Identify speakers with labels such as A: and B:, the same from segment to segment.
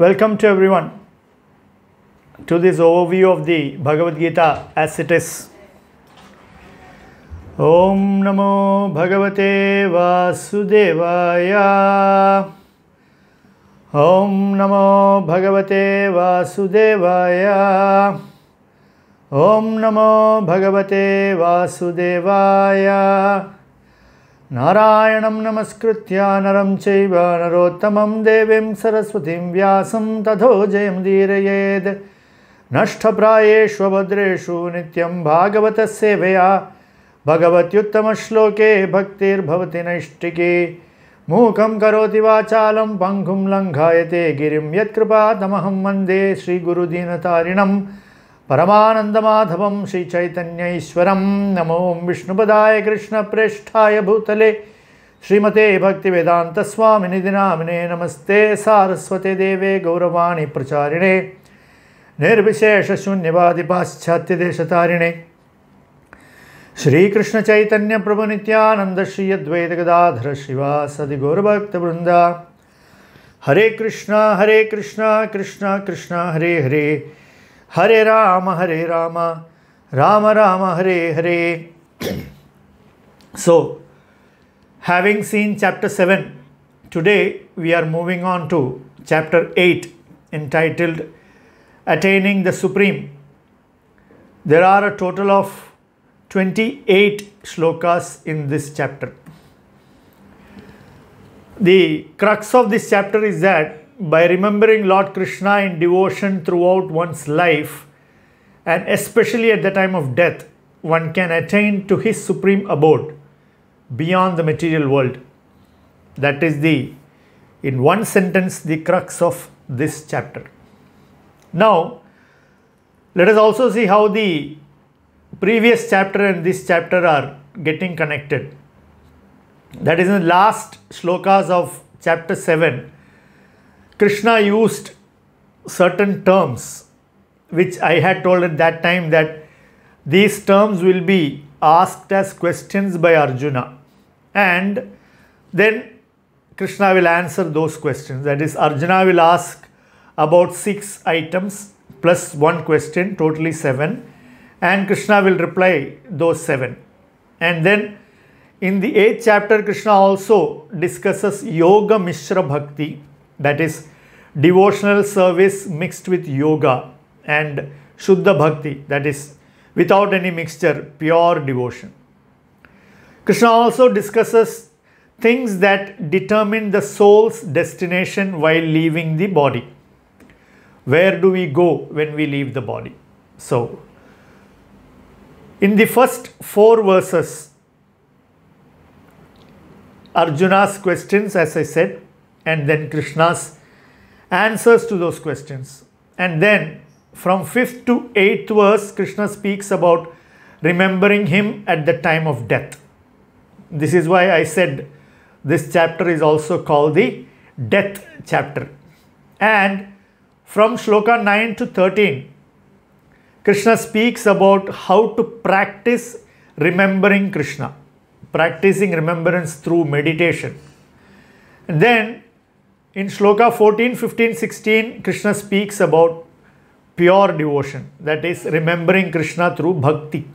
A: Welcome to everyone to this overview of the Bhagavad Gita as it is. Om Namo Bhagavate Vasudevaya. Om Namo Bhagavate Vasudevaya. Om Namo Bhagavate Vasudevaya. Narayan नमस्कृत नरम चैव नरोत्तमं देवीं सरस्वतीं व्यासं तथो जयं दीरयेद् नष्टप्रायेष्वभद्रेषु नित्यं भागवतसेवया भगवत्युत्तमश्लोके भक्तिर्भवति नैष्टिकी मूकं करोति वाचालं पङ्खुं लङ्घायते गिरिं यत्कृपातमहं वन्दे श्रीगुरुदीनतारिणम् श्री श्रीचैतन्यैश्वरं नमो विष्णुपदाय कृष्णप्रेष्ठाय भूतले श्रीमते भक्तिवेदान्तस्वामिनिधिनामिने नमस्ते सारस्वते देवे गौरवाणी प्रचारिणे श्रीकृष्ण निर्विशेषशून्यवादिपाश्चात्यदेशतारिणे श्रीकृष्णचैतन्यप्रभुनित्यानन्दश्रीयद्वैतगदाधर शिवा सदि गौरभक्तवृन्दा हरे कृष्णा हरे कृष्णा कृष्णा कृष्णा हरे हरे Hare Rama Hare Rama Rama Rama Hare Hare. so, having seen chapter 7, today we are moving on to chapter 8 entitled Attaining the Supreme. There are a total of 28 slokas in this chapter. The crux of this chapter is that by remembering Lord Krishna in devotion throughout one's life, and especially at the time of death, one can attain to his supreme abode beyond the material world. That is the, in one sentence, the crux of this chapter. Now, let us also see how the previous chapter and this chapter are getting connected. That is in the last shlokas of chapter 7 Krishna used certain terms which I had told at that time that these terms will be asked as questions by Arjuna and then Krishna will answer those questions that is Arjuna will ask about six items plus one question totally seven and Krishna will reply those seven and then in the eighth chapter Krishna also discusses yoga mishra bhakti that is devotional service mixed with yoga and Shuddha Bhakti, that is without any mixture, pure devotion. Krishna also discusses things that determine the soul's destination while leaving the body. Where do we go when we leave the body? So, in the first four verses, Arjuna's questions, as I said, and then Krishna's answers to those questions. And then from 5th to 8th verse, Krishna speaks about remembering him at the time of death. This is why I said this chapter is also called the death chapter. And from shloka 9 to 13, Krishna speaks about how to practice remembering Krishna, practicing remembrance through meditation. And then in shloka 14, 15, 16, Krishna speaks about pure devotion, that is, remembering Krishna through bhakti.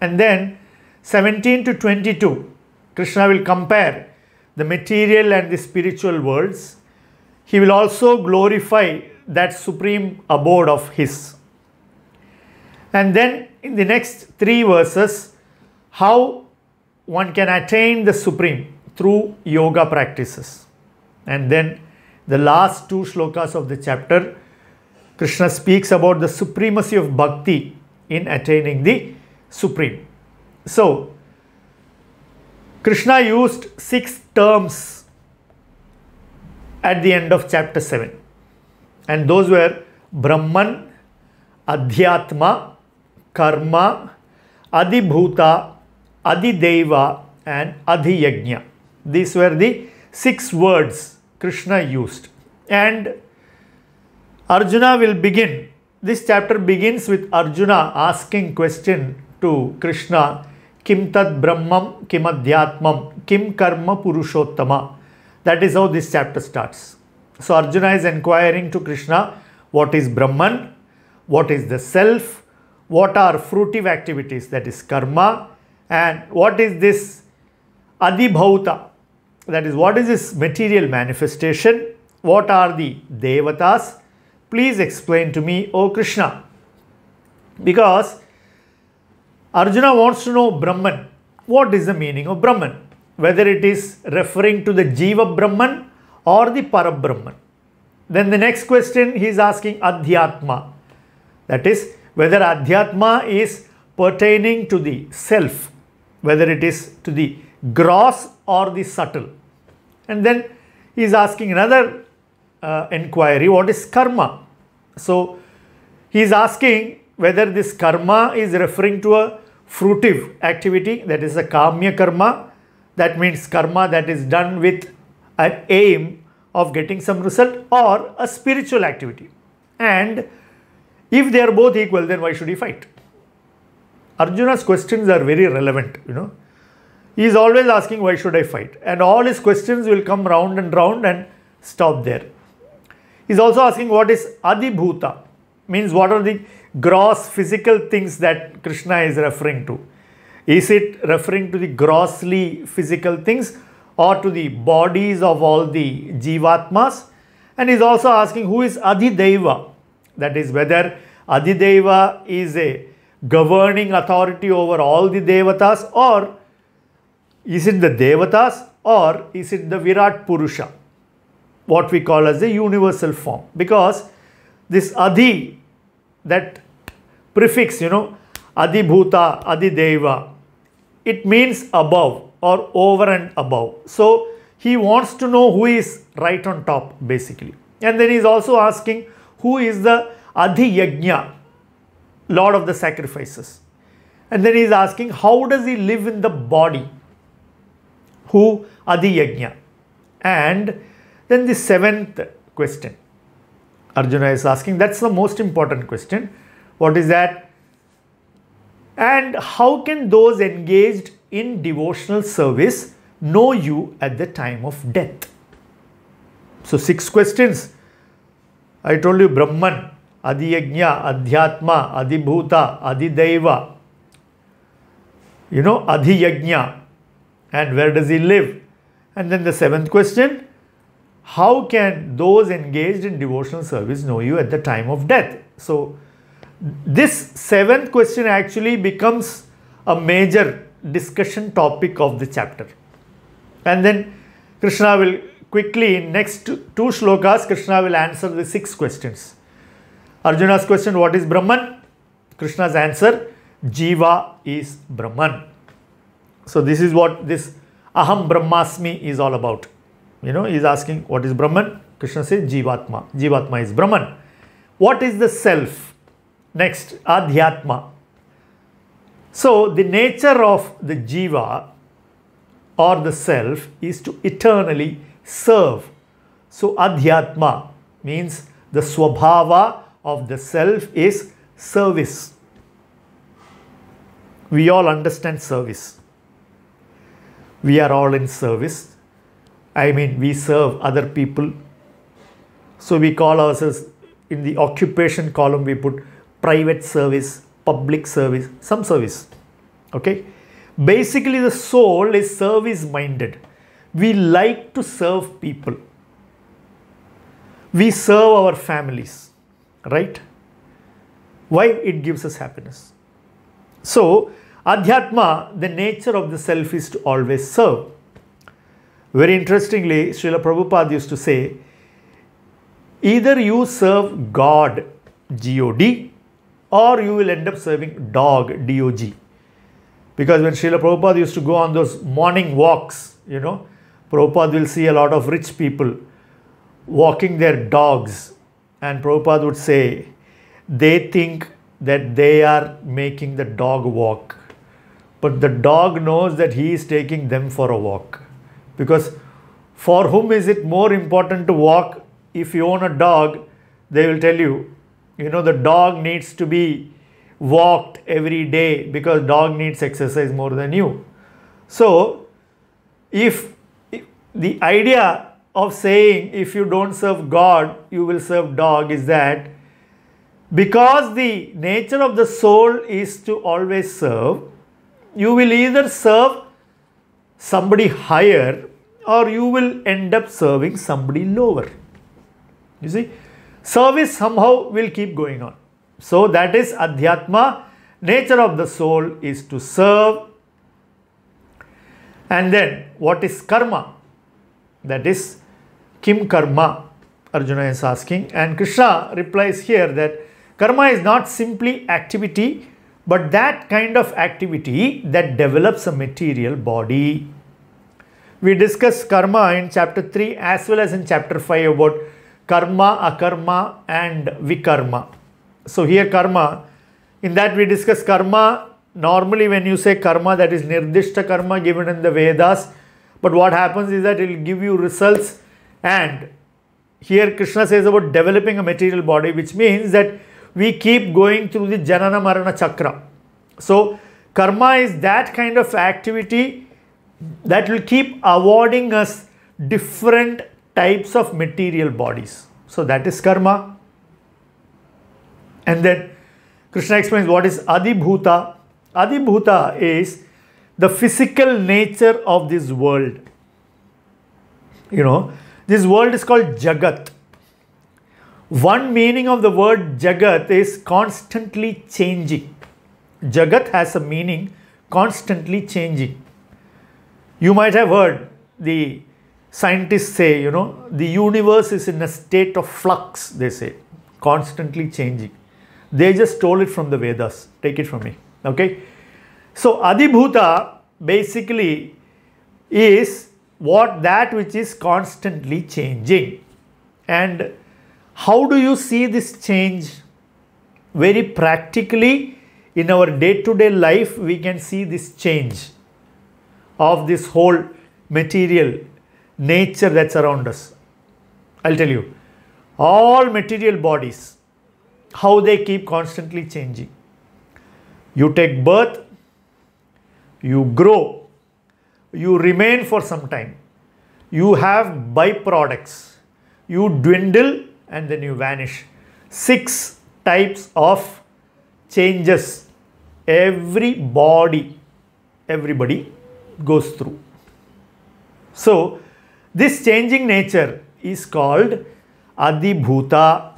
A: And then 17 to 22, Krishna will compare the material and the spiritual worlds. He will also glorify that supreme abode of His. And then in the next three verses, how one can attain the supreme through yoga practices. And then the last two shlokas of the chapter, Krishna speaks about the supremacy of bhakti in attaining the supreme. So, Krishna used six terms at the end of chapter 7. And those were Brahman, Adhyatma, Karma, Adibhuta, Adideva and Adiyagna. These were the six words Krishna used. And Arjuna will begin. This chapter begins with Arjuna asking question to Krishna, Kim tad brahmam kim adhyatmam kim karma purushottama. That is how this chapter starts. So Arjuna is inquiring to Krishna, what is Brahman, what is the self, what are fruitive activities, that is karma, and what is this adibhauta, that is what is this material manifestation? What are the devatas? Please explain to me, O Krishna. Because Arjuna wants to know Brahman. What is the meaning of Brahman? Whether it is referring to the Jiva Brahman or the Parabrahman. Then the next question he is asking Adhyatma. That is, whether Adhyatma is pertaining to the self, whether it is to the gross or the subtle. And then he is asking another uh, inquiry, what is karma? So he is asking whether this karma is referring to a fruitive activity, that is a kamya karma, that means karma that is done with an aim of getting some result or a spiritual activity. And if they are both equal, then why should he fight? Arjuna's questions are very relevant, you know. He is always asking, why should I fight? And all his questions will come round and round and stop there. He is also asking, what is Adibhuta? Means, what are the gross physical things that Krishna is referring to? Is it referring to the grossly physical things or to the bodies of all the Jivatmas? And he is also asking, who is Adideva? That is, whether Adideva is a governing authority over all the devatas or is it the Devatas or is it the Virat Purusha? What we call as the universal form. Because this Adi, that prefix, you know, Adi Bhuta, Adi Deva, it means above or over and above. So he wants to know who is right on top basically. And then he is also asking who is the Adi Yajna, Lord of the sacrifices. And then he is asking how does he live in the body? who are the Yajna? And then the seventh question Arjuna is asking, that's the most important question. What is that? And how can those engaged in devotional service know you at the time of death? So, six questions. I told you Brahman, Adiyajna, Adhyatma, Adibhuta, Adideva. You know, Adiyajna, and where does he live? And then the seventh question How can those engaged in devotional service know you at the time of death? So, this seventh question actually becomes a major discussion topic of the chapter. And then Krishna will quickly, in next two shlokas, Krishna will answer the six questions. Arjuna's question, What is Brahman? Krishna's answer, Jiva is Brahman. So this is what this Aham Brahmasmi is all about. You know, he's is asking what is Brahman? Krishna says Jivatma. Jivatma is Brahman. What is the self? Next, Adhyatma. So the nature of the Jiva or the self is to eternally serve. So Adhyatma means the Swabhava of the self is service. We all understand service we are all in service. I mean, we serve other people. So we call ourselves in the occupation column, we put private service, public service, some service. Okay. Basically, the soul is service minded. We like to serve people. We serve our families, right? Why? It gives us happiness. So, Adhyatma, the nature of the self is to always serve. Very interestingly, Srila Prabhupada used to say, either you serve God, G-O-D, or you will end up serving dog, D-O-G. Because when Srila Prabhupada used to go on those morning walks, you know, Prabhupada will see a lot of rich people walking their dogs. And Prabhupada would say, they think that they are making the dog walk but the dog knows that he is taking them for a walk. Because for whom is it more important to walk? If you own a dog, they will tell you, you know, the dog needs to be walked every day because dog needs exercise more than you. So, if, if the idea of saying if you don't serve God, you will serve dog is that because the nature of the soul is to always serve, you will either serve somebody higher or you will end up serving somebody lower. You see, service somehow will keep going on. So that is adhyatma. Nature of the soul is to serve. And then what is karma? That is kim karma? Arjuna is asking. And Krishna replies here that karma is not simply activity but that kind of activity that develops a material body. We discuss karma in chapter 3 as well as in chapter 5 about karma, akarma and vikarma. So here karma, in that we discuss karma, normally when you say karma that is nirdishta karma given in the Vedas, but what happens is that it will give you results and here Krishna says about developing a material body which means that we keep going through the Janana Marana Chakra. So, karma is that kind of activity that will keep awarding us different types of material bodies. So, that is karma. And then Krishna explains what is Adibhuta. Adibhuta is the physical nature of this world. You know, this world is called Jagat. One meaning of the word Jagat is constantly changing. Jagat has a meaning constantly changing. You might have heard the scientists say, you know, the universe is in a state of flux, they say, constantly changing. They just stole it from the Vedas. Take it from me. Okay. So, Adibhuta basically is what that which is constantly changing. And how do you see this change? Very practically, in our day-to-day life, we can see this change of this whole material nature that's around us. I'll tell you, all material bodies, how they keep constantly changing. You take birth, you grow, you remain for some time, you have byproducts, you dwindle, and then you vanish. Six types of changes everybody, everybody goes through. So, this changing nature is called Adibhuta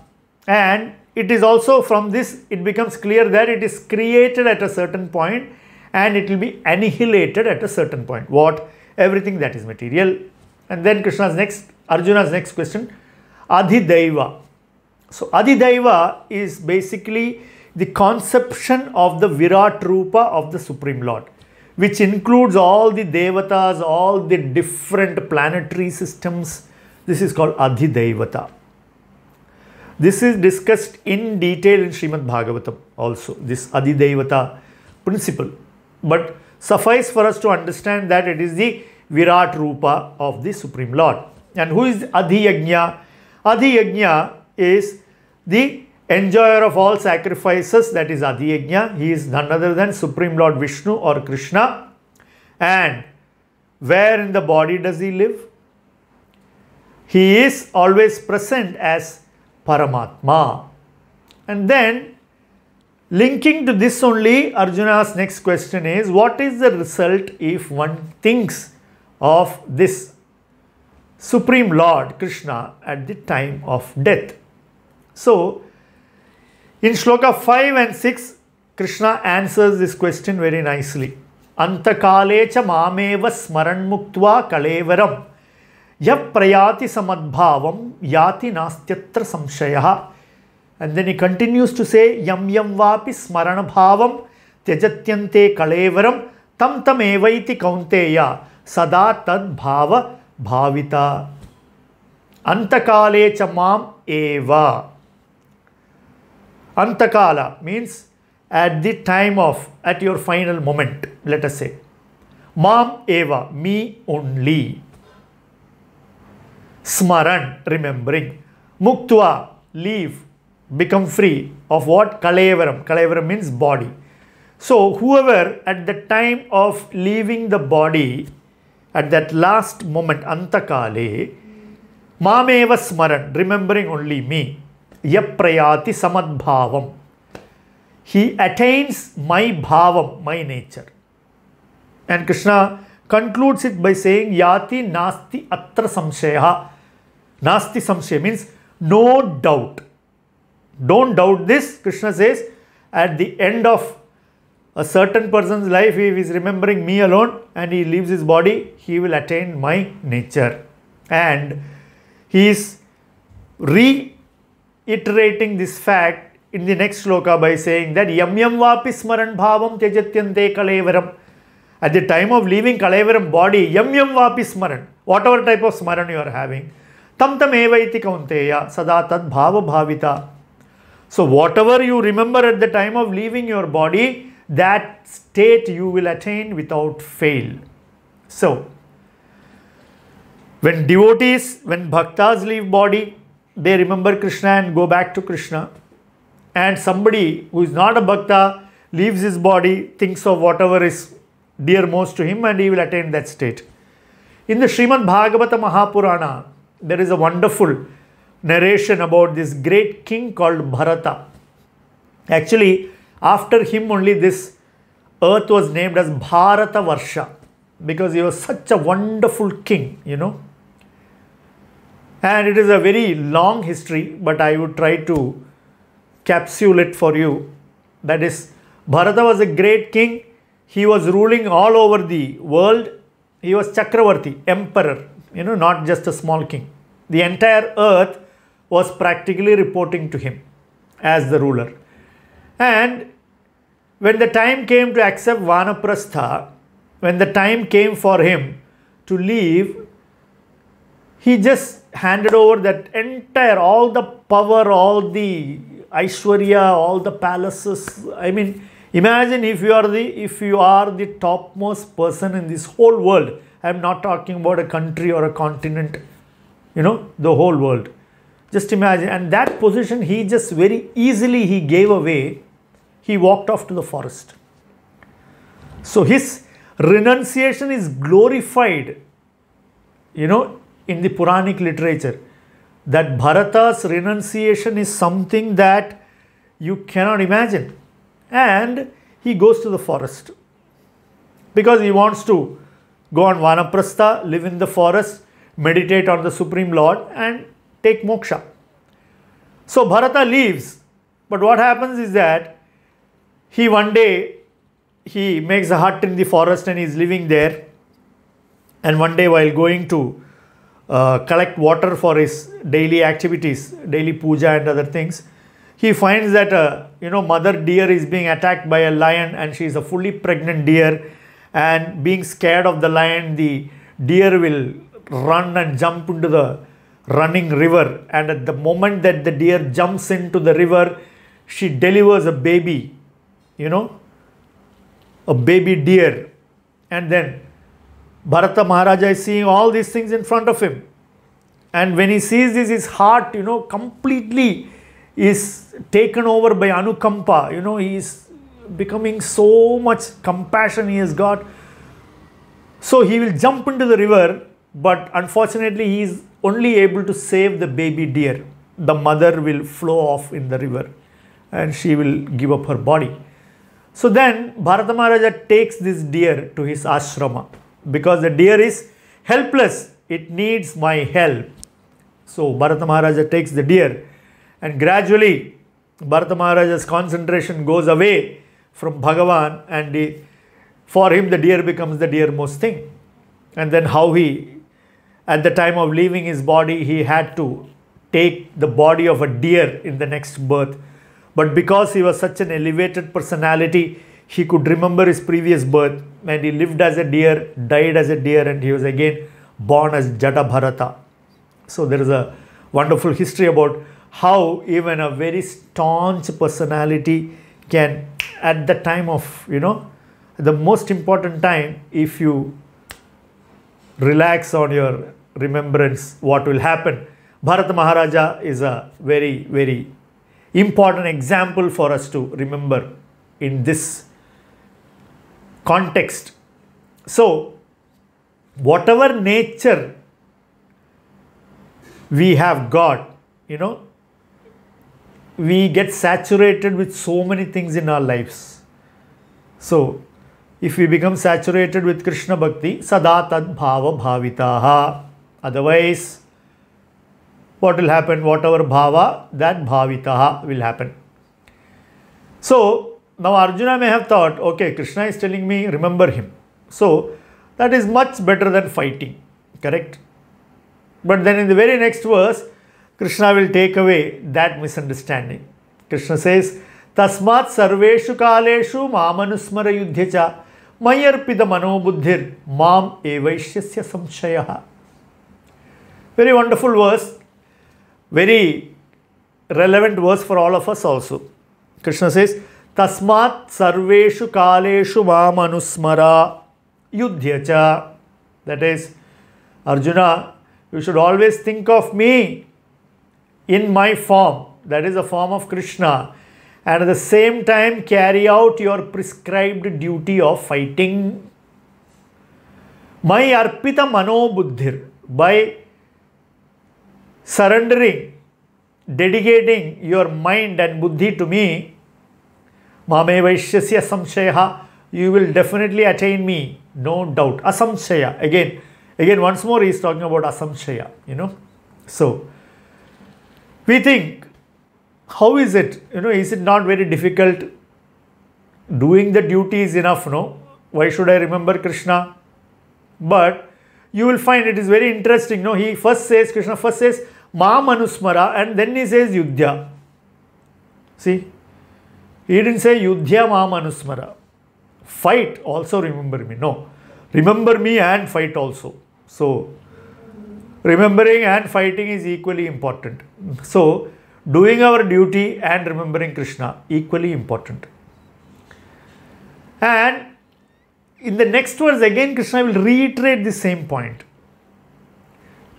A: and it is also from this it becomes clear that it is created at a certain point and it will be annihilated at a certain point. What? Everything that is material. And then Krishna's next, Arjuna's next question, Adhidaiva. So Adhidaiva is basically the conception of the Virat Rupa of the Supreme Lord which includes all the devatas, all the different planetary systems. This is called Adhidevata. This is discussed in detail in Srimad Bhagavatam also, this Adhidevata principle. But suffice for us to understand that it is the Virat Rupa of the Supreme Lord. And who is Adhiyagnya? Adhiyajna is the enjoyer of all sacrifices, that is Adhiyajna. He is none other than Supreme Lord Vishnu or Krishna. And where in the body does he live? He is always present as Paramatma. And then linking to this only, Arjuna's next question is, what is the result if one thinks of this Supreme Lord Krishna at the time of death. So, in shloka 5 and 6, Krishna answers this question very nicely. Antakale cha mameva smaran muktva kalevaram yav prayati samadbhavam yati nastyatra samshaya. And then he continues to say, Yam yam vapi smarana bhavam tyajatyante kalevaram tam tam evaiti kaunteya sadatad bhava भाविता अंतकाले च माम एवा अंतकाल means at the time of at your final moment let us say माम एवा me only स्मरण remembering मुक्त्वा leave become free of what कलेवरम कलेवरम means body so however at the time of leaving the body at that last moment, antakale, mameva smaran, remembering only me, yaprayati samadbhavam. He attains my bhavam, my nature. And Krishna concludes it by saying, yati nasti atra samshaya. Nasti samshaya means no doubt. Don't doubt this, Krishna says, at the end of a certain person's life, if he is remembering me alone and he leaves his body, he will attain my nature. And he is reiterating this fact in the next sloka by saying that yam yam vapi smaran bhavam tejatyante kalevaram. At the time of leaving kalevaram body, yam yam vapi smaran, whatever type of smaran you are having, tam tam eva iti kaunteya sada tad bhava bhavita. So whatever you remember at the time of leaving your body, that state you will attain without fail. So, when devotees, when bhaktas leave body, they remember Krishna and go back to Krishna. And somebody who is not a bhakta leaves his body, thinks of whatever is dear most to him and he will attain that state. In the Srimad Bhagavata Mahapurana, there is a wonderful narration about this great king called Bharata. Actually, after him only this earth was named as Bharata Varsha because he was such a wonderful king, you know. And it is a very long history, but I would try to capsule it for you. That is, Bharata was a great king. He was ruling all over the world. He was Chakravarti, emperor, you know, not just a small king. The entire earth was practically reporting to him as the ruler. And when the time came to accept Vanaprastha, when the time came for him to leave, he just handed over that entire, all the power, all the Aishwarya, all the palaces. I mean, imagine if you are the if you are the topmost person in this whole world. I'm not talking about a country or a continent, you know, the whole world. Just imagine. And that position he just very easily he gave away he walked off to the forest. So his renunciation is glorified, you know, in the Puranic literature. That Bharata's renunciation is something that you cannot imagine. And he goes to the forest because he wants to go on vanaprastha, live in the forest, meditate on the Supreme Lord and take moksha. So Bharata leaves. But what happens is that he one day, he makes a hut in the forest and he's living there. And one day while going to uh, collect water for his daily activities, daily puja and other things, he finds that a uh, you know mother deer is being attacked by a lion and she is a fully pregnant deer and being scared of the lion the deer will run and jump into the running river and at the moment that the deer jumps into the river she delivers a baby you know, a baby deer. And then Bharata Maharaja is seeing all these things in front of him. And when he sees this, his heart, you know, completely is taken over by Anukampa. You know, he is becoming so much compassion he has got. So he will jump into the river, but unfortunately, he is only able to save the baby deer. The mother will flow off in the river and she will give up her body. So then Bharata Maharaja takes this deer to his ashrama because the deer is helpless. It needs my help. So Bharata Maharaja takes the deer and gradually Bharata Maharaja's concentration goes away from Bhagavan and he, for him the deer becomes the dearmost thing. And then how he, at the time of leaving his body, he had to take the body of a deer in the next birth but because he was such an elevated personality, he could remember his previous birth and he lived as a deer, died as a deer, and he was again born as Bharata. So there is a wonderful history about how even a very staunch personality can, at the time of, you know, the most important time, if you relax on your remembrance, what will happen. Bharata Maharaja is a very, very important example for us to remember in this context. So, whatever nature we have got, you know, we get saturated with so many things in our lives. So, if we become saturated with Krishna Bhakti, Sadatad Bhava Bhavitaha. Otherwise, what will happen? Whatever bhava, that bhavitaha will happen. So, now Arjuna may have thought, okay, Krishna is telling me, remember him. So, that is much better than fighting, correct? But then in the very next verse, Krishna will take away that misunderstanding. Krishna says, Tasmat sarveshu kaleshu mamanusmara yudhyacha mayarpida manobuddhir mam evaishyasya samshayaha. Very wonderful verse very relevant verse for all of us also. Krishna says, Tasmat sarveshu kaleshu vamanusmara yudhyacha. That is, Arjuna, you should always think of me in my form, that is the form of Krishna, and at the same time carry out your prescribed duty of fighting. My arpita mano buddhir, by surrendering, dedicating your mind and buddhi to me, Mame Vaishyasya Samshaya, you will definitely attain me, no doubt. Asamshaya, again, again once more he is talking about Asamshaya, you know. So, we think, how is it, you know, is it not very difficult? Doing the duty is enough, no? Why should I remember Krishna? But you will find it is very interesting. No, he first says, Krishna first says, Mam and then he says Yudhya. See, he didn't say Yudhya Mam Fight also remember me. No. Remember me and fight also. So, remembering and fighting is equally important. So, doing our duty and remembering Krishna equally important. And in the next verse again Krishna will reiterate the same point.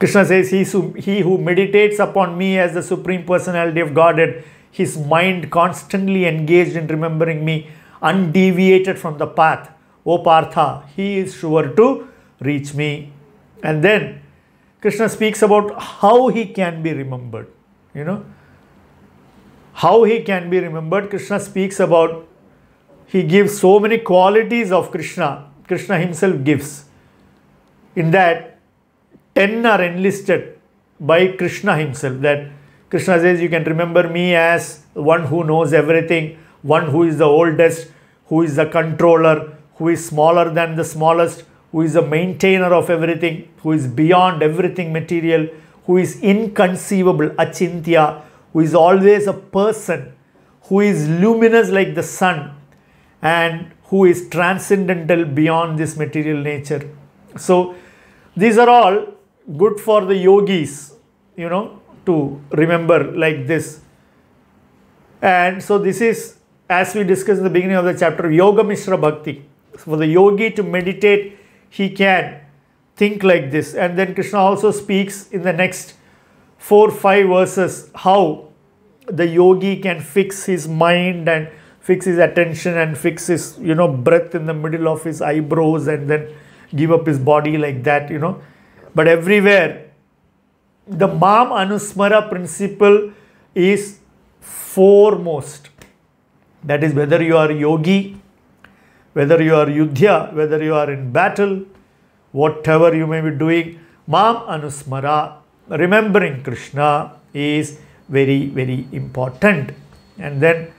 A: Krishna says, he, he who meditates upon me as the Supreme Personality of Godhead, his mind constantly engaged in remembering me, undeviated from the path. O Partha, he is sure to reach me. And then Krishna speaks about how he can be remembered. You know, how he can be remembered. Krishna speaks about, he gives so many qualities of Krishna. Krishna himself gives. In that, 10 are enlisted by Krishna himself. That Krishna says, You can remember me as one who knows everything, one who is the oldest, who is the controller, who is smaller than the smallest, who is the maintainer of everything, who is beyond everything material, who is inconceivable, achintya, who is always a person, who is luminous like the sun, and who is transcendental beyond this material nature. So, these are all good for the yogis, you know, to remember like this. And so this is, as we discussed in the beginning of the chapter, Yoga Mishra Bhakti. So for the yogi to meditate, he can think like this. And then Krishna also speaks in the next four, five verses how the yogi can fix his mind and fix his attention and fix his, you know, breath in the middle of his eyebrows and then give up his body like that, you know. But everywhere, the Mam Anusmara principle is foremost. That is, whether you are yogi, whether you are yudhya, whether you are in battle, whatever you may be doing, Mam Anusmara, remembering Krishna is very, very important. And then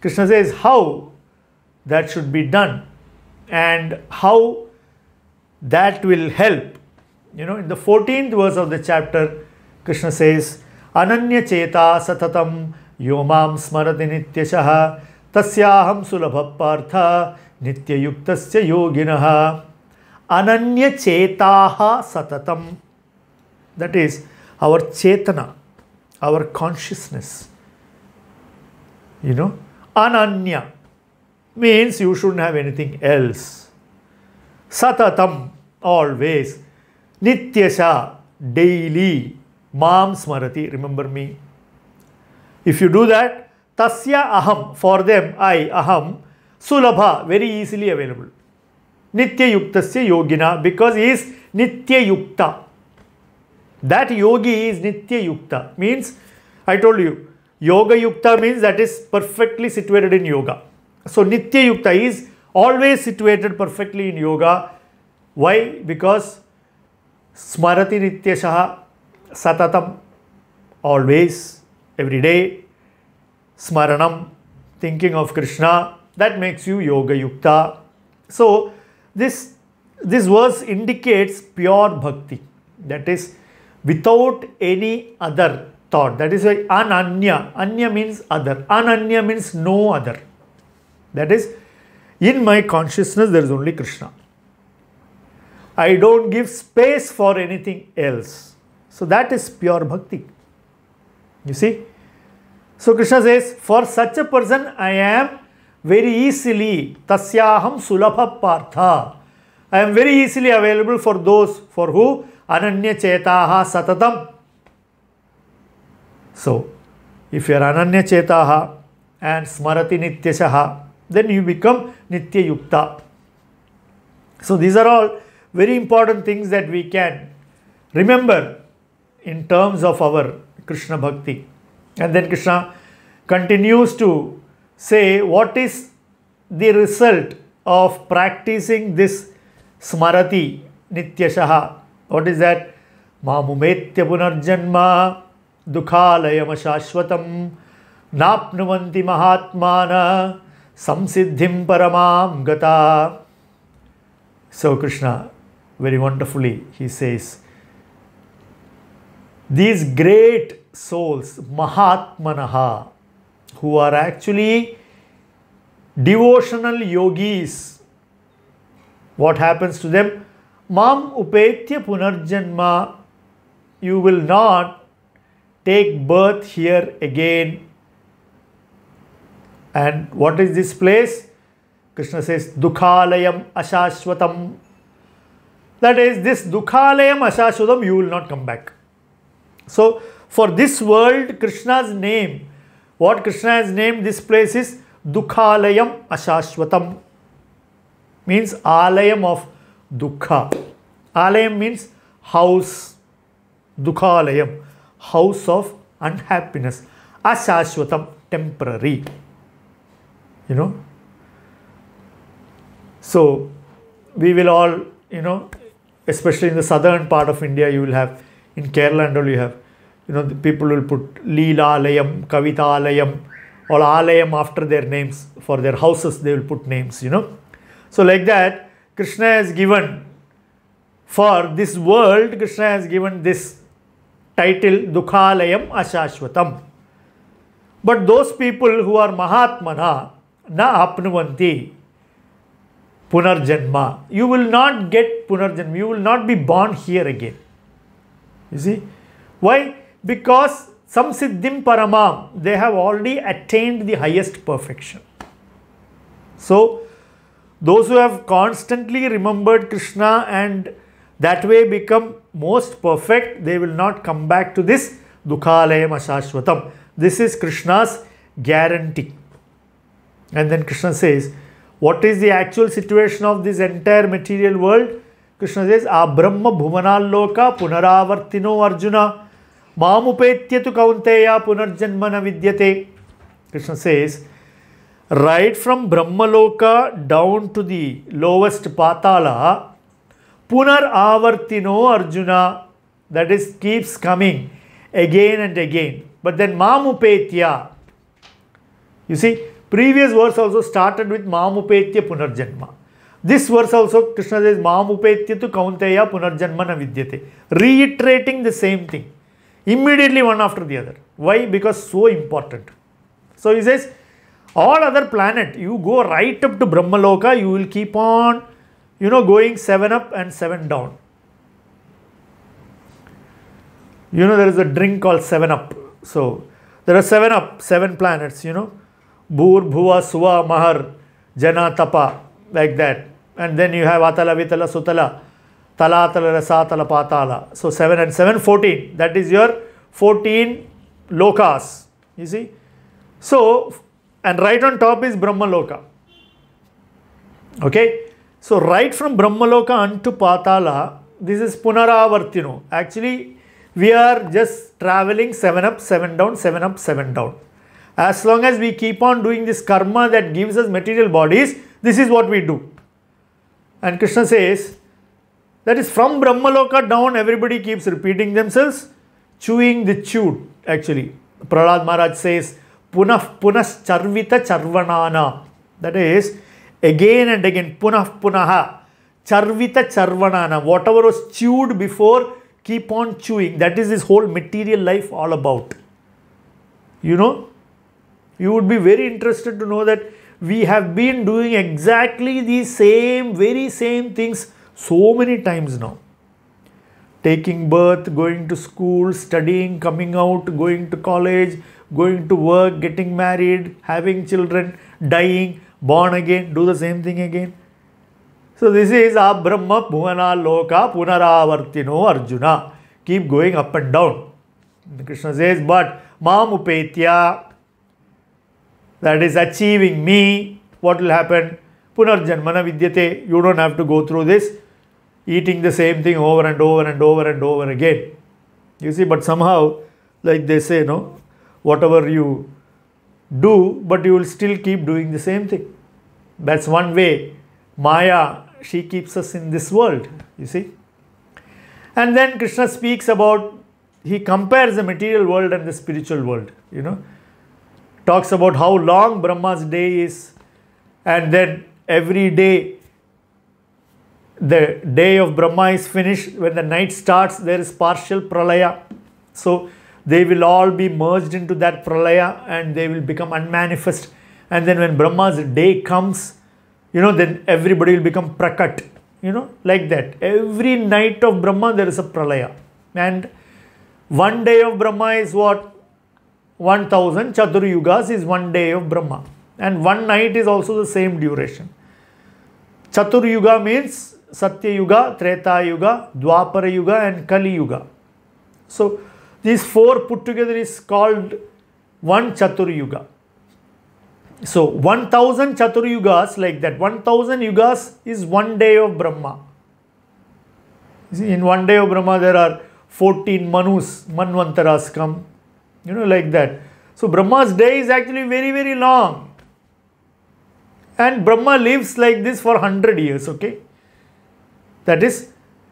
A: Krishna says how that should be done and how that will help you know, in the 14th verse of the chapter, Krishna says, Ananya cheta satatam yomam smarati nityasah tasyaham sulabha nitya yuktasya yoginaha." ananya chetaha satatam. That is our chetana, our consciousness. You know, ananya means you shouldn't have anything else. Satatam, always. नित्यशा daily माम स्मरति remember me if you do that तस्य अहम for them I अहम सुलभा very easily available नित्ययुक्त योगिना because is नित्ययुक्त दैट योगी इज नित्ययुक्त मीन्स आई टोल्ड यू योगयुक्त means that is perfectly situated in yoga so नित्ययुक्त is always situated perfectly in yoga why because स्मरतिरित्यशः सततम् always every day smaranam thinking of krishna that makes you yoga yukta so this this verse indicates pure bhakti that is without any other thought that is why ananya anya means other ananya means no other that is in my consciousness there is only krishna I don't give space for anything else. So that is pure bhakti. You see? So Krishna says, for such a person I am very easily, tasyaham sulabha partha. I am very easily available for those for who ananya chetaha satatam. So, if you are ananya chetaha and smarati nityashaha, then you become nitya yukta. So these are all very important things that we can remember in terms of our Krishna Bhakti. And then Krishna continues to say what is the result of practicing this smarati nityashaha. What is that? Mamumetya punarjanma dukhalayam ashashwatam napnuvanti mahatmana samsiddhim paramam gata. So Krishna very wonderfully, he says, these great souls, Mahatmanaha, who are actually devotional yogis, what happens to them? Mam upetya punarjanma, you will not take birth here again. And what is this place? Krishna says, Dukhalayam Ashashwatam that is, this Dukhalayam Ashashudam, you will not come back. So, for this world, Krishna's name, what Krishna has named this place is Dukhalayam Ashashwatam. Means Alayam of Dukha. Alayam means house. Dukhalayam, house of unhappiness. Ashashwatam, temporary. You know? So, we will all, you know, especially in the southern part of India, you will have, in Kerala and all you have, you know, people will put Leela Alayam, Kavita Alayam, or Alayam after their names, for their houses they will put names, you know. So like that, Krishna has given, for this world, Krishna has given this title, Dukhalayam Ashashwatam. But those people who are Mahatmana, na apnuvanti, punarjanma. You will not get punarjanma. You will not be born here again. You see? Why? Because samsiddhim paramam, they have already attained the highest perfection. So, those who have constantly remembered Krishna and that way become most perfect, they will not come back to this dukhalayam ashashvatam. This is Krishna's guarantee. And then Krishna says, what is the actual situation of this entire material world? Krishna says, Abrahma bhumanalloka punaravartino arjuna mamupetyetu kaunteya punarjanmana vidyate. Krishna says, right from Brahmaloka down to the lowest Patala, punaravartino arjuna, that is keeps coming again and again. But then mamupetya, you see, Previous verse also started with Mamupetya Punarjanma. This verse also Krishna says Mamupetya tu Kaunteya Punarjanmana Vidyate. Reiterating the same thing. Immediately one after the other. Why? Because so important. So he says all other planet you go right up to Brahmaloka you will keep on you know going 7 up and 7 down. You know there is a drink called 7 up. So there are 7 up, 7 planets you know. Bhur, Bhuva, Suva, Mahar, Jana, Tapa, like that. And then you have Atala, Vitala, Sutala, Tala, Tala, Rasa, Tala, Patala. So 7 and 7, 14. That is your 14 lokas. You see? So, and right on top is Brahmaloka. Okay? So, right from Brahmaloka unto Patala, this is Punaravartino. Actually, we are just traveling 7 up, 7 down, 7 up, 7 down as long as we keep on doing this karma that gives us material bodies, this is what we do. And Krishna says, that is from Brahmaloka down, everybody keeps repeating themselves, chewing the chewed, actually. Pralad Maharaj says, "Punaf punas charvita charvanana. That is, again and again, punaf punaha, charvita charvanana. Whatever was chewed before, keep on chewing. That is this whole material life all about. You know, you would be very interested to know that we have been doing exactly the same, very same things so many times now. Taking birth, going to school, studying, coming out, going to college, going to work, getting married, having children, dying, born again, do the same thing again. So this is a Brahma Bhuvana Loka Punaravartino Arjuna. Keep going up and down. Krishna says, but Mamupetya that is achieving me, what will happen? Punarjanmana vidyate, you don't have to go through this, eating the same thing over and over and over and over again. You see, but somehow, like they say, no, whatever you do, but you will still keep doing the same thing. That's one way Maya, she keeps us in this world, you see. And then Krishna speaks about, he compares the material world and the spiritual world, you know talks about how long Brahma's day is, and then every day the day of Brahma is finished. When the night starts, there is partial pralaya. So they will all be merged into that pralaya and they will become unmanifest. And then when Brahma's day comes, you know, then everybody will become prakat, you know, like that. Every night of Brahma, there is a pralaya. And one day of Brahma is what? 1000 chaturyugas is one day of Brahma. And one night is also the same duration. Chaturyuga means Satya Yuga, Treta Yuga, Dwapara Yuga and Kali Yuga. So these four put together is called one Chaturyuga. So 1000 Chaturyugas like that. 1000 Yugas is one day of Brahma. See, in one day of Brahma there are 14 Manus, Manvantaras come you know, like that. So Brahma's day is actually very, very long. And Brahma lives like this for 100 years, okay? That is,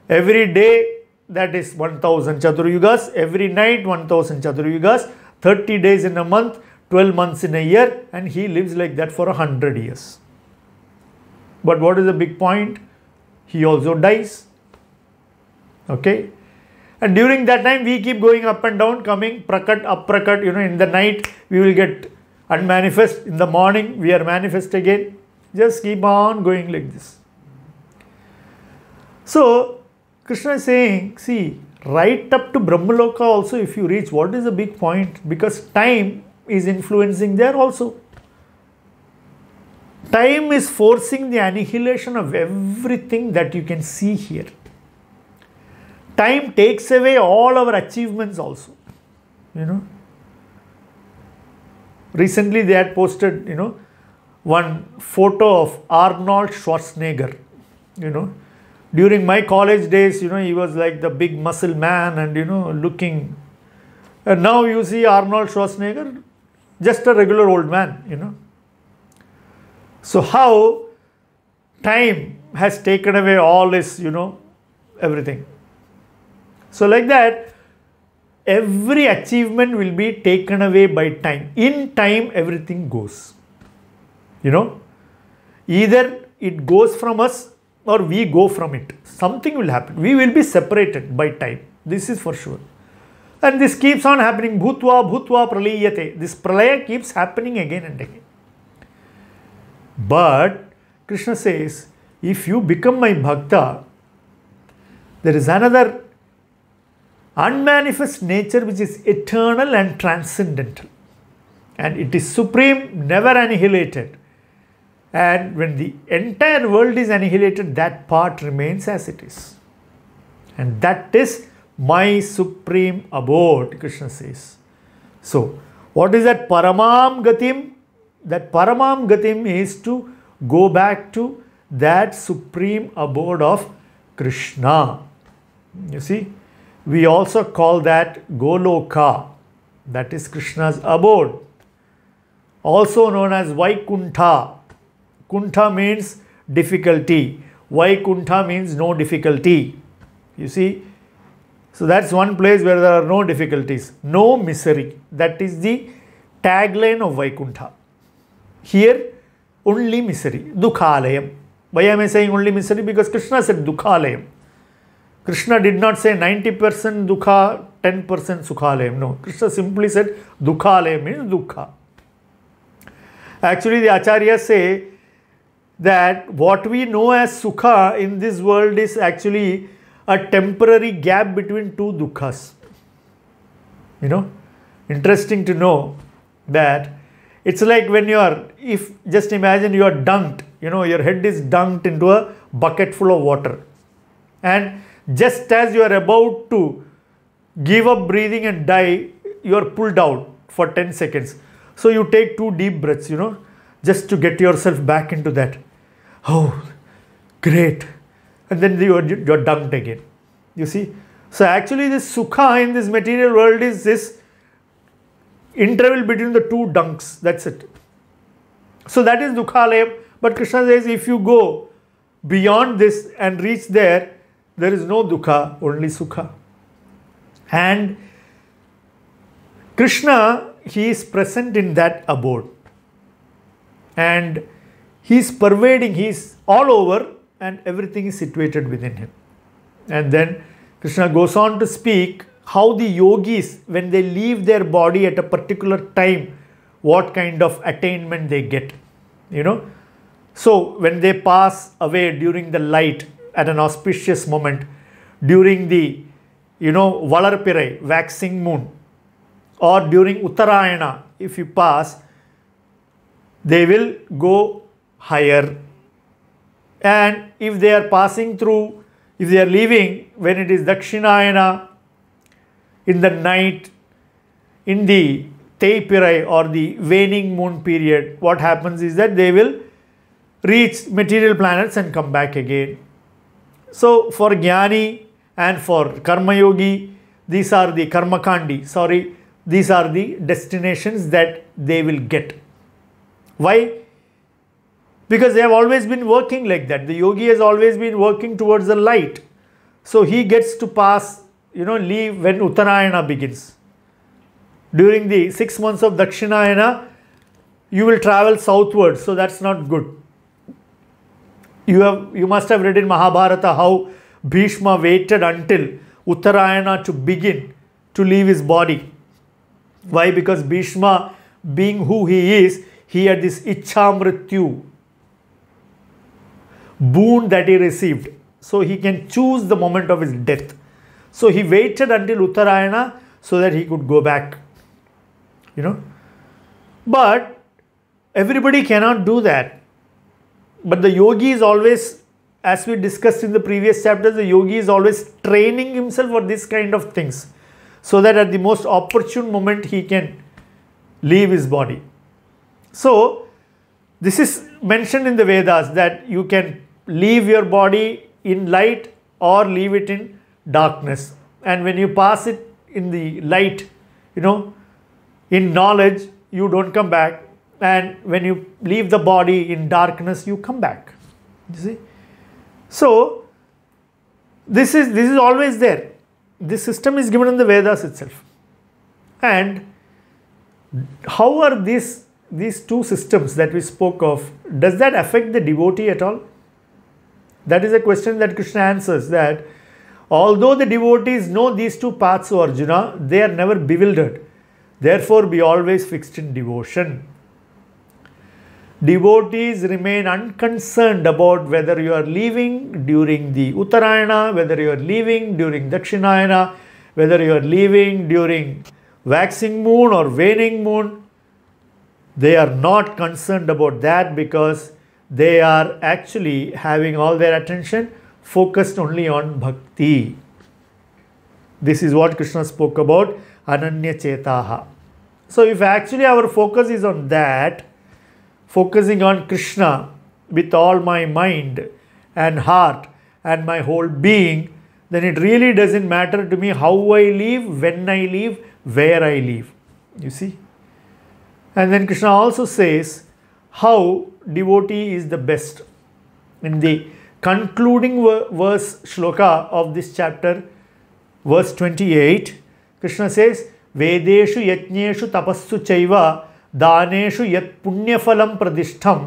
A: every day that is 1000 Chaturyugas, every night 1000 Chaturyugas, 30 days in a month, 12 months in a year, and he lives like that for 100 years. But what is the big point? He also dies. Okay? And during that time, we keep going up and down, coming prakat, aprakat. You know, in the night, we will get unmanifest. In the morning, we are manifest again. Just keep on going like this. So, Krishna is saying, see, right up to Brahmaloka also, if you reach, what is the big point? Because time is influencing there also. Time is forcing the annihilation of everything that you can see here time takes away all our achievements also you know recently they had posted you know one photo of arnold schwarzenegger you know during my college days you know he was like the big muscle man and you know looking and now you see arnold schwarzenegger just a regular old man you know so how time has taken away all his you know everything so like that, every achievement will be taken away by time. In time, everything goes. You know, either it goes from us or we go from it. Something will happen. We will be separated by time. This is for sure. And this keeps on happening. Bhutva, bhutva, pralayate. This pralaya keeps happening again and again. But Krishna says, if you become my bhakta, there is another unmanifest nature which is eternal and transcendental. And it is supreme, never annihilated. And when the entire world is annihilated, that part remains as it is. And that is my supreme abode, Krishna says. So, what is that paramam gatim? That paramam gatim is to go back to that supreme abode of Krishna. You see? We also call that Goloka, that is Krishna's abode, also known as Vaikuntha. Kuntha means difficulty. Vaikuntha means no difficulty. You see, so that's one place where there are no difficulties, no misery. That is the tagline of Vaikuntha. Here, only misery, Dukhalayam. Why am I saying only misery? Because Krishna said Dukhalayam. Krishna did not say 90% dukkha, 10% sukhalayam. No, Krishna simply said dukkhalayam means dukkha. Actually, the acharyas say that what we know as sukha in this world is actually a temporary gap between two dukkhas. You know, interesting to know that it's like when you are, if just imagine you are dunked, you know, your head is dunked into a bucket full of water. And just as you are about to give up breathing and die, you are pulled out for 10 seconds. So you take two deep breaths, you know, just to get yourself back into that. Oh, great. And then you're, you're dumped again. You see? So actually this sukha in this material world is this interval between the two dunks. That's it. So that is dukhalayam. But Krishna says if you go beyond this and reach there, there is no dukkha, only sukha. And Krishna, he is present in that abode. And he is pervading, he is all over, and everything is situated within him. And then Krishna goes on to speak how the yogis, when they leave their body at a particular time, what kind of attainment they get. You know, so when they pass away during the light, at an auspicious moment during the, you know, Valarpirai, waxing moon, or during Uttarayana, if you pass, they will go higher. And if they are passing through, if they are leaving when it is Dakshinayana, in the night, in the Teipirai or the waning moon period, what happens is that they will reach material planets and come back again. So for Jnani and for Karma Yogi, these are the karmakandi. sorry, these are the destinations that they will get. Why? Because they have always been working like that. The yogi has always been working towards the light. So he gets to pass, you know, leave when Uttarayana begins. During the six months of Dakshinayana, you will travel southward, so that's not good. You, have, you must have read in Mahabharata how Bhishma waited until Uttarayana to begin to leave his body. Why? Because Bhishma, being who he is, he had this Ichamrityu boon that he received. So he can choose the moment of his death. So he waited until Uttarayana so that he could go back. You know? But everybody cannot do that. But the yogi is always, as we discussed in the previous chapters, the yogi is always training himself for this kind of things so that at the most opportune moment he can leave his body. So, this is mentioned in the Vedas that you can leave your body in light or leave it in darkness. And when you pass it in the light, you know, in knowledge, you don't come back and when you leave the body in darkness, you come back. You see? So, this is, this is always there. This system is given in the Vedas itself. And how are these, these two systems that we spoke of, does that affect the devotee at all? That is a question that Krishna answers that although the devotees know these two paths, Arjuna, they are never bewildered. Therefore, be always fixed in devotion devotees remain unconcerned about whether you are leaving during the Uttarayana, whether you are leaving during Dakshinayana, whether you are leaving during waxing moon or waning moon. They are not concerned about that because they are actually having all their attention focused only on bhakti. This is what Krishna spoke about, ananya chetaha. So if actually our focus is on that, focusing on Krishna with all my mind and heart and my whole being, then it really doesn't matter to me how I live, when I live, where I live. You see? And then Krishna also says how devotee is the best. In the concluding verse shloka of this chapter, verse 28, Krishna says, Vedeshu yajneshu tapasu chaiva ದಾನೇಶು ಯತ್ ಪುಣ್ಯಫಲಂ ಪ್ರತಿಷ್ಠಂ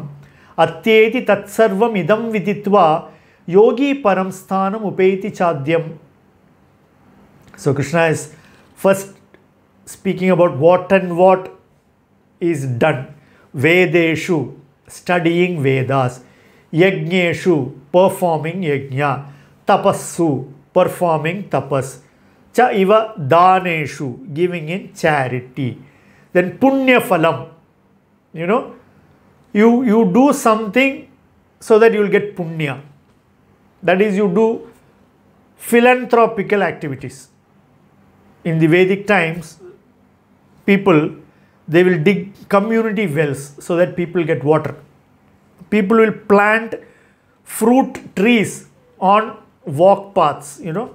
A: ಅತ್ಯೇತಿ ತತ್ಸರ್ವಂ ಇದಂ ವಿಧಿತ್ವ ಯೋಗಿ ಪರಂ ಸ್ಥಾನಂ ಉಪೇತಿ ಚಾದ್ಯಂ so Krishna is first speaking about what and what is done ವೇದೇಶು ಸ್ಟಡಿಯಿಂಗ್ ವೇದಾಸ್ ಯಜ್ಞೇಶು ಪರ್ಫಾರ್ಮಿಂಗ್ ಯಜ್ಞ ತಪಸ್ಸು ಪರ್ಫಾರ್ಮಿಂಗ್ ತಪಸ್ ಚ ಇವ ದಾನೇಶು giving in charity then punya phalam. You know, you, you do something so that you will get punya. That is, you do philanthropical activities. In the Vedic times, people, they will dig community wells so that people get water. People will plant fruit trees on walk paths, you know,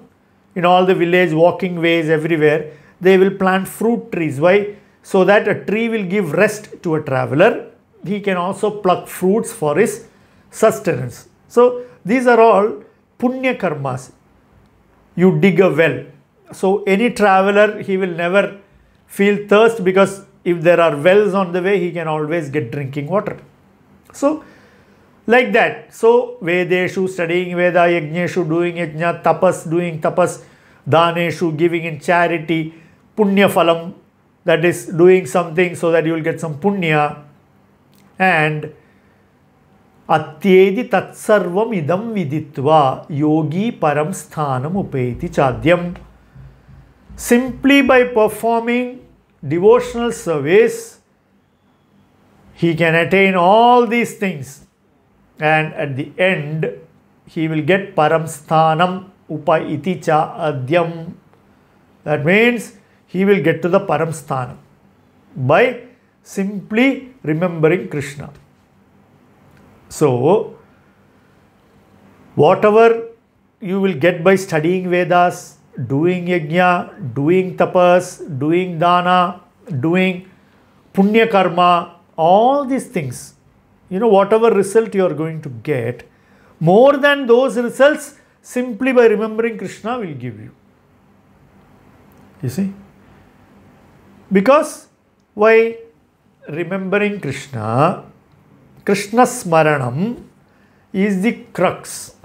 A: in all the village walking ways everywhere, they will plant fruit trees. Why? so that a tree will give rest to a traveler. He can also pluck fruits for his sustenance. So these are all punya karmas. You dig a well. So any traveler, he will never feel thirst because if there are wells on the way, he can always get drinking water. So like that. So Vedeshu, studying Veda, Yajneshu, doing Yajna, Tapas, doing Tapas, Daneshu, giving in charity, Punya Phalam, that is doing something so that you will get some punya and atyedi തത്സർവം ഇതം വിദിത്വ യോഗി പരം സ്ഥാനം ഉപേതി ചാദ്യം Simply by performing devotional service, he can attain all these things and at the end he will get paramsthanam upa iti cha adyam that means he will get to the Paramsthanam by simply remembering Krishna. So, whatever you will get by studying Vedas, doing yajna, doing tapas, doing dana, doing punya karma, all these things, you know, whatever result you are going to get, more than those results, simply by remembering Krishna will give you. You see? Because why? Remembering Krishna, Krishna Smaranam is the crux.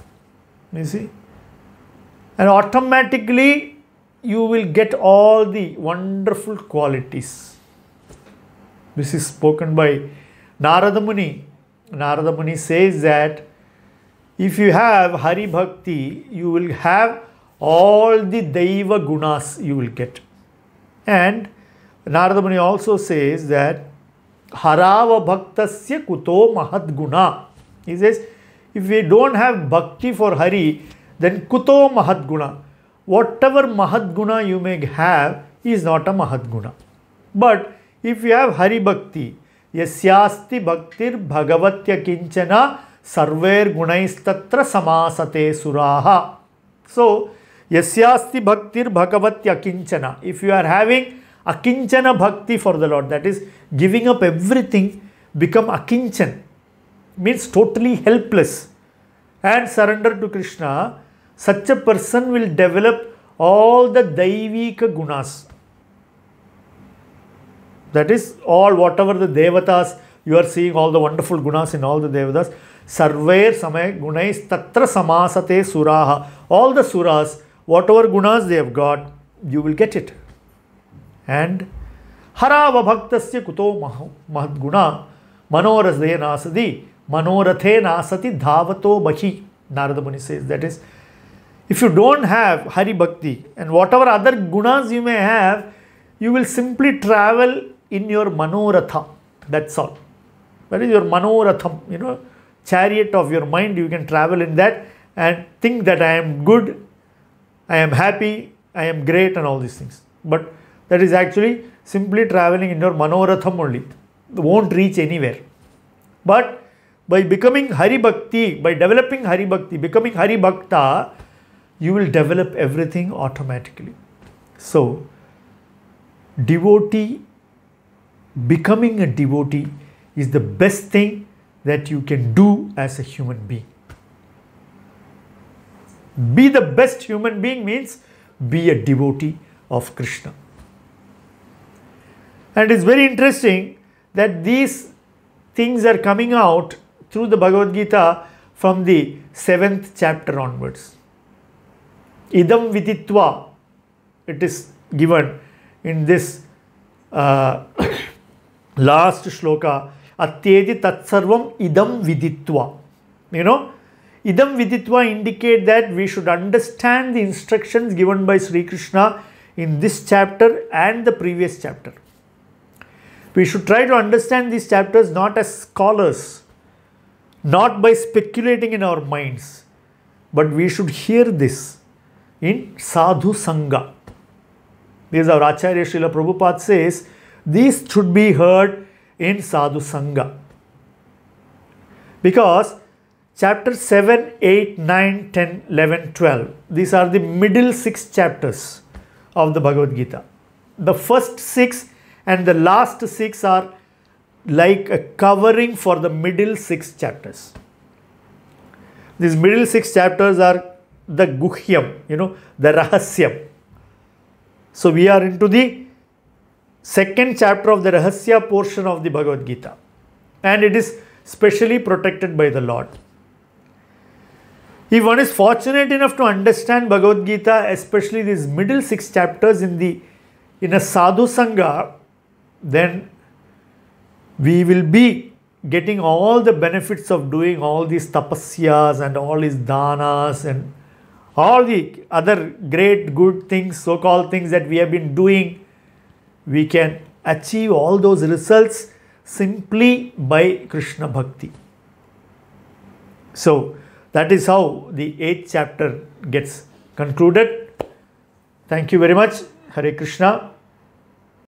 A: You see? And automatically you will get all the wonderful qualities. This is spoken by Narada Muni. Narada Muni says that if you have Hari Bhakti, you will have all the Daiva Gunas you will get. And Narada Muni also says that Harava Bhaktasya Kuto Mahat Guna. He says, if we don't have bhakti for Hari, then Kuto Mahat Guna. Whatever Mahat Guna you may have is not a Mahat Guna. But if you have Hari Bhakti, Yasyasti Bhaktir Bhagavatya Kinchana Sarver Gunaistatra Samasate Suraha. So, Yasyasti Bhaktir Bhagavatya Kinchana. If you are having Akinchana bhakti for the Lord. That is giving up everything, become akinchan. Means totally helpless. And surrender to Krishna. Such a person will develop all the daivika gunas. That is all whatever the devatas, you are seeing all the wonderful gunas in all the devatas. sarve samay gunais tatra samasate suraha. All the suras, whatever gunas they have got, you will get it. And हरावभक्त कुतो मह महद्गुणा मनोरथे नासदी मनोरथे नासति धावतो बही Narada Muni say that is if you don't have Hari bhakti and whatever other गुणाज you may have you will simply travel in your मनोरथ that's all that is your मनोरथम you know chariot of your mind you can travel in that and think that I am good I am happy I am great and all these things but that is actually simply traveling in your Manoratham only, won't reach anywhere. But by becoming Hari Bhakti, by developing Hari Bhakti, becoming Hari Bhakta, you will develop everything automatically. So, devotee, becoming a devotee is the best thing that you can do as a human being. Be the best human being means be a devotee of Krishna. And it is very interesting that these things are coming out through the Bhagavad Gita from the seventh chapter onwards. Idam viditva, it is given in this uh, last shloka, atyedi tatsarvam idam viditva. You know, idam viditva indicate that we should understand the instructions given by Sri Krishna in this chapter and the previous chapter. We should try to understand these chapters not as scholars, not by speculating in our minds, but we should hear this in Sadhu Sangha. This is our Acharya Srila Prabhupada says, these should be heard in Sadhu Sangha. Because chapter 7, 8, 9, 10, 11, 12, these are the middle six chapters of the Bhagavad Gita. The first six and the last six are like a covering for the middle six chapters. These middle six chapters are the guhyam, you know, the rahasyam. So we are into the second chapter of the rahasya portion of the Bhagavad Gita. And it is specially protected by the Lord. If one is fortunate enough to understand Bhagavad Gita, especially these middle six chapters in the in a sadhu sangha, then we will be getting all the benefits of doing all these tapasyas and all these danas and all the other great good things, so called things that we have been doing. We can achieve all those results simply by Krishna Bhakti. So, that is how the 8th chapter gets concluded. Thank you very much. Hare Krishna.